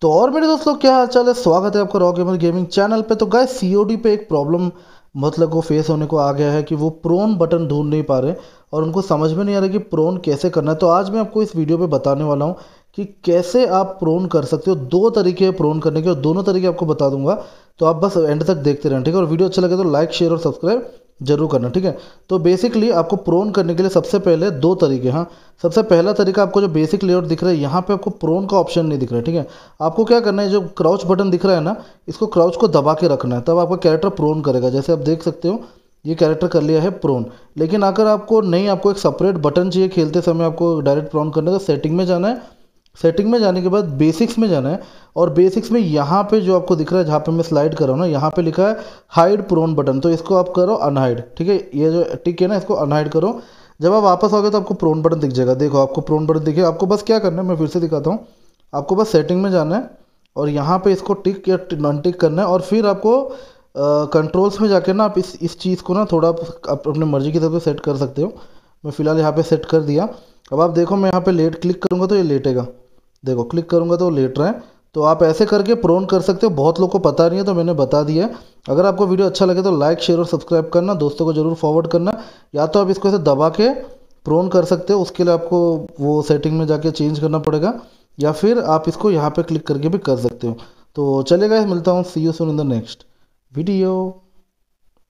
तो और मेरे दोस्तों क्या हाल चाल है स्वागत है आपका रॉक गेमर गेमिंग चैनल पे तो गाय सी पे एक प्रॉब्लम मतलब वो को फेस होने को आ गया है कि वो प्रोन बटन ढूंढ नहीं पा रहे और उनको समझ में नहीं आ रहा कि प्रोन कैसे करना है तो आज मैं आपको इस वीडियो पे बताने वाला हूँ कि कैसे आप प्रोन कर सकते हो दो तरीके हैं प्रोन करने के और दोनों तरीके आपको बता दूंगा तो आप बस एंड तक देखते रहें ठीक है और वीडियो अच्छा लगे तो लाइक शेयर और सब्सक्राइब जरूर करना ठीक है तो बेसिकली आपको प्रोन करने के लिए सबसे पहले दो तरीके हाँ सबसे पहला तरीका आपको जो बेसिक लेआउट दिख रहा है यहाँ पे आपको प्रोन का ऑप्शन नहीं दिख रहा है ठीक है आपको क्या करना है जो क्राउच बटन दिख रहा है ना इसको क्राउच को दबा के रखना है तब आपका कैरेक्टर प्रोन करेगा जैसे आप देख सकते हो ये कैरेक्टर कर लिया है प्रोन लेकिन अगर आपको नहीं आपको एक सेपरेट बटन चाहिए खेलते समय आपको डायरेक्ट प्रोन करना है तो सेटिंग में जाना है सेटिंग में जाने के बाद बेसिक्स में जाना है और बेसिक्स में यहाँ पे जो आपको दिख रहा है जहाँ पे मैं स्लाइड कर रहा हूँ ना यहाँ पे लिखा है हाइड प्रोन बटन तो इसको आप करो अनहाइड ठीक है ये जो टिक है ना इसको अनहाइड करो जब आप वापस आओगे तो आपको प्रोन बटन दिख जाएगा देखो आपको प्रोन बटन दिखेगा आपको बस क्या करना है मैं फिर से दिखाता हूँ आपको बस सेटिंग में जाना है और यहाँ पर इसको टिक या नॉन टिक करना है और फिर आपको कंट्रोल्स में जाकर ना आप इस इस चीज़ को ना थोड़ा आप, अपनी अपने मर्जी की तरफ से सेट कर सकते हो मैं फ़िलहाल यहाँ पर सेट कर दिया अब आप देखो मैं यहाँ पे लेट क्लिक करूँगा तो ये लेटेगा देखो क्लिक करूँगा तो लेट रहा है तो आप ऐसे करके प्रोन कर सकते हो बहुत लोग को पता नहीं है तो मैंने बता दिया अगर आपको वीडियो अच्छा लगे तो लाइक शेयर और सब्सक्राइब करना दोस्तों को ज़रूर फॉरवर्ड करना या तो आप इसको ऐसे दबा के प्रोन कर सकते हो उसके लिए आपको वो सेटिंग में जाके चेंज करना पड़ेगा या फिर आप इसको यहाँ पर क्लिक करके भी कर सकते हो तो चलेगा मिलता हूँ see you soon in the next video